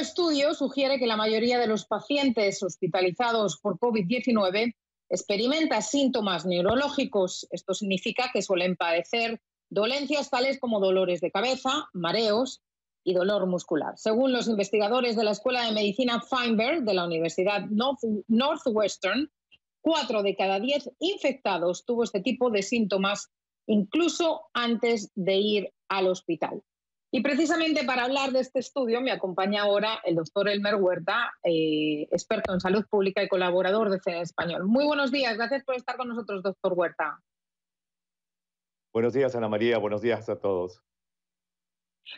estudio sugiere que la mayoría de los pacientes hospitalizados por COVID-19 experimenta síntomas neurológicos. Esto significa que suelen padecer dolencias tales como dolores de cabeza, mareos y dolor muscular. Según los investigadores de la Escuela de Medicina Feinberg de la Universidad Northwestern, cuatro de cada diez infectados tuvo este tipo de síntomas incluso antes de ir al hospital. Y precisamente para hablar de este estudio me acompaña ahora el doctor Elmer Huerta, eh, experto en salud pública y colaborador de CEDE Español. Muy buenos días, gracias por estar con nosotros, doctor Huerta. Buenos días, Ana María, buenos días a todos.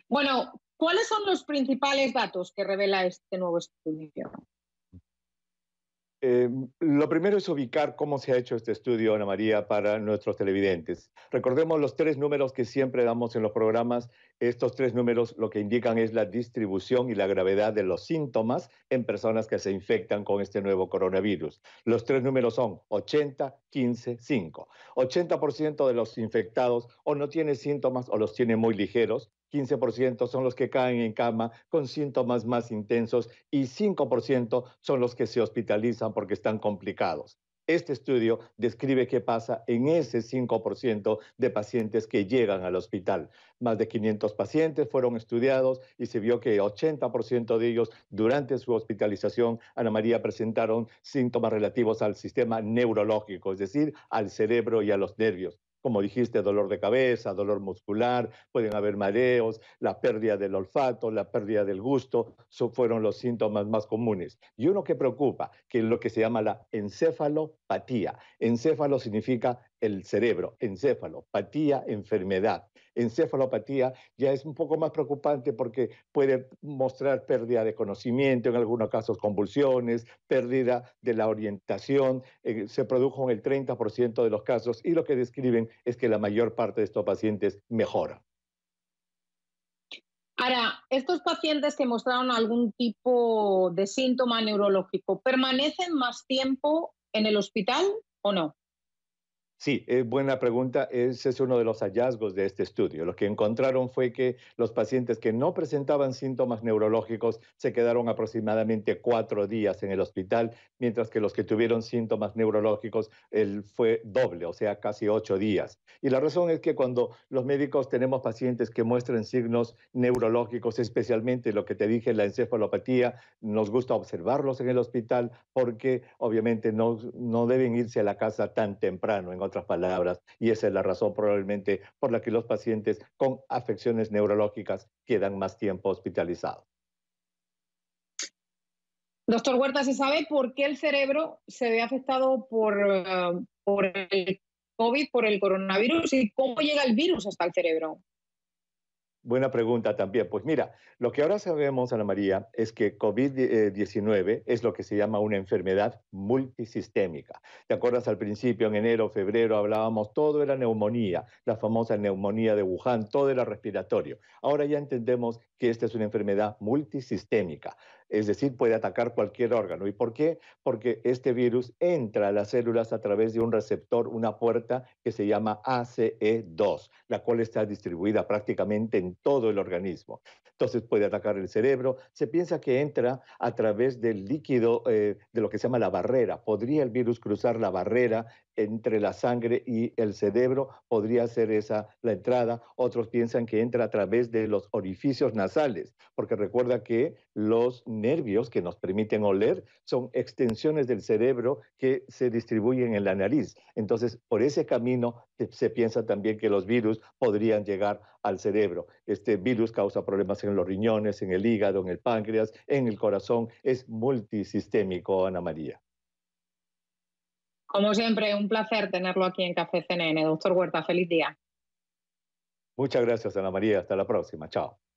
Bueno, ¿cuáles son los principales datos que revela este nuevo estudio? Em, lo primero es ubicar cómo se ha hecho este estudio, Ana María, para nuestros televidentes. Recordemos los tres números que siempre damos en los programas. Estos tres números lo que indican es la distribución y la gravedad de los síntomas en personas que se infectan con este nuevo coronavirus. Los tres números son 80, 15, 5. 80% de los infectados o no tienen síntomas o los tiene muy ligeros. 15% son los que caen en cama con síntomas más intensos y 5% son los que se hospitalizan porque están complicados. Este estudio describe qué pasa en ese 5% de pacientes que llegan al hospital. Más de 500 pacientes fueron estudiados y se vio que 80% de ellos durante su hospitalización, Ana María, presentaron síntomas relativos al sistema neurológico, es decir, al cerebro y a los nervios como dijiste, dolor de cabeza, dolor muscular, pueden haber mareos, la pérdida del olfato, la pérdida del gusto, esos fueron los síntomas más comunes. Y uno que preocupa, que es lo que se llama la encefalopatía. Encéfalo significa el cerebro, encefalopatía, enfermedad. Encefalopatía ya es un poco más preocupante porque puede mostrar pérdida de conocimiento, en algunos casos convulsiones, pérdida de la orientación, eh, se produjo en el 30% de los casos y lo que describen es que la mayor parte de estos pacientes mejora. Ahora, estos pacientes que mostraron algún tipo de síntoma neurológico, ¿permanecen más tiempo en el hospital o no? Sí, es buena pregunta. Ese es uno de los hallazgos de este estudio. Lo que encontraron fue que los pacientes que no presentaban síntomas neurológicos se quedaron aproximadamente cuatro días en el hospital, mientras que los que tuvieron síntomas neurológicos fue doble, o sea, casi ocho días. Y la razón es que cuando los médicos tenemos pacientes que muestran signos neurológicos, especialmente lo que te dije, la encefalopatía, nos gusta observarlos en el hospital porque obviamente no, no deben irse a la casa tan temprano otras palabras, y esa es la razón probablemente por la que los pacientes con afecciones neurológicas quedan más tiempo hospitalizados. Doctor Huerta, ¿se sabe por qué el cerebro se ve afectado por, eh, por el COVID, por el coronavirus? ¿Y cómo llega el virus hasta el cerebro? Buena pregunta también. Pues mira, lo que ahora sabemos, Ana María, es que COVID-19 es lo que se llama una enfermedad multisistémica. ¿Te acuerdas al principio, en enero, febrero, hablábamos, todo de la neumonía, la famosa neumonía de Wuhan, todo era respiratorio. Ahora ya entendemos que esta es una enfermedad multisistémica es decir, puede atacar cualquier órgano. ¿Y por qué? Porque este virus entra a las células a través de un receptor, una puerta que se llama ACE2, la cual está distribuida prácticamente en todo el organismo. Entonces puede atacar el cerebro. Se piensa que entra a través del líquido eh, de lo que se llama la barrera. Podría el virus cruzar la barrera entre la sangre y el cerebro, podría ser esa la entrada. Otros piensan que entra a través de los orificios nasales, porque recuerda que los nervios que nos permiten oler son extensiones del cerebro que se distribuyen en la nariz. Entonces, por ese camino eh, se piensa también que los virus podrían llegar al cerebro. Este virus causa problemas en los riñones, en el hígado, en el páncreas, en el corazón. Es multisistémico, Ana María. Como siempre, un placer tenerlo aquí en Café CNN. Doctor Huerta, feliz día. Muchas gracias, Ana María. Hasta la próxima. Chao.